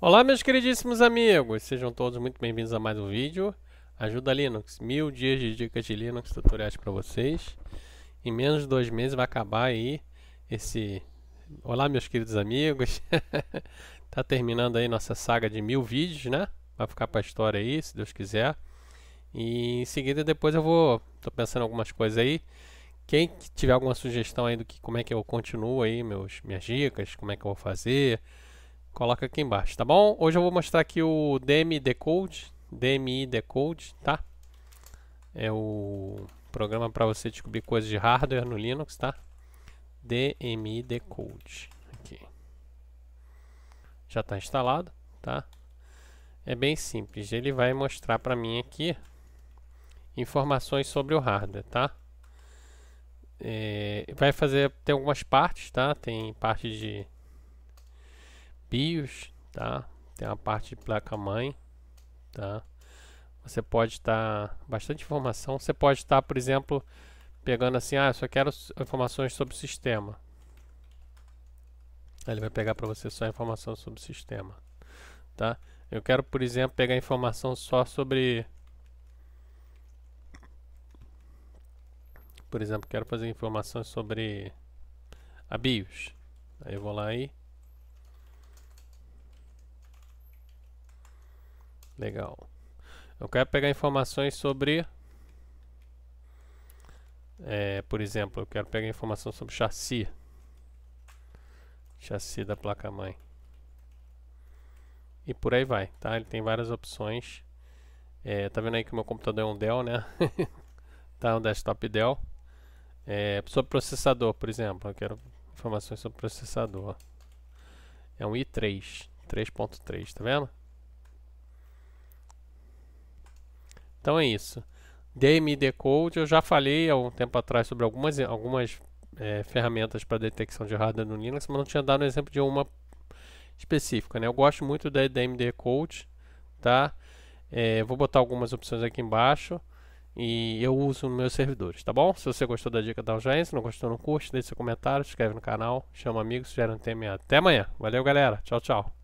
Olá, meus queridíssimos amigos, sejam todos muito bem-vindos a mais um vídeo. Ajuda Linux, mil dias de dicas de Linux, tutoriais para vocês. Em menos de dois meses vai acabar aí esse... Olá, meus queridos amigos. tá terminando aí nossa saga de mil vídeos, né? Vai ficar para a história aí, se Deus quiser. E em seguida depois eu vou... Tô pensando em algumas coisas aí. Quem tiver alguma sugestão aí do que, como é que eu continuo aí meus, minhas dicas, como é que eu vou fazer coloca aqui embaixo, tá bom? Hoje eu vou mostrar aqui o DMI Decode, DMI Decode, tá? É o programa para você descobrir coisas de hardware no Linux, tá? DMI Decode, aqui. Já está instalado, tá? É bem simples, ele vai mostrar para mim aqui informações sobre o hardware, tá? É, vai fazer, tem algumas partes, tá? Tem parte de Bios, tá? Tem a parte de placa-mãe, tá? Você pode estar... Tá, bastante informação. Você pode estar, tá, por exemplo, pegando assim, ah, eu só quero informações sobre o sistema. Aí ele vai pegar para você só informação sobre o sistema, tá? Eu quero, por exemplo, pegar informação só sobre... Por exemplo, quero fazer informações sobre a BIOS. Aí eu vou lá e Legal. Eu quero pegar informações sobre. É, por exemplo, eu quero pegar informação sobre chassi. Chassi da placa-mãe. E por aí vai, tá? Ele tem várias opções. É, tá vendo aí que o meu computador é um Dell, né? tá um desktop Dell. É, sobre processador, por exemplo. Eu quero informações sobre processador. É um i3, 3.3, tá vendo? Então é isso. DMD Code, eu já falei há um tempo atrás sobre algumas, algumas é, ferramentas para detecção de hardware no Linux, mas não tinha dado um exemplo de uma específica. Né? Eu gosto muito da DMD Code, tá? É, vou botar algumas opções aqui embaixo e eu uso nos meus servidores, tá bom? Se você gostou da dica, dá um joinha. Se não gostou, não curte, Deixe seu comentário, se inscreve no canal, chama amigos, gera um tema. Até amanhã. Valeu, galera. Tchau, tchau.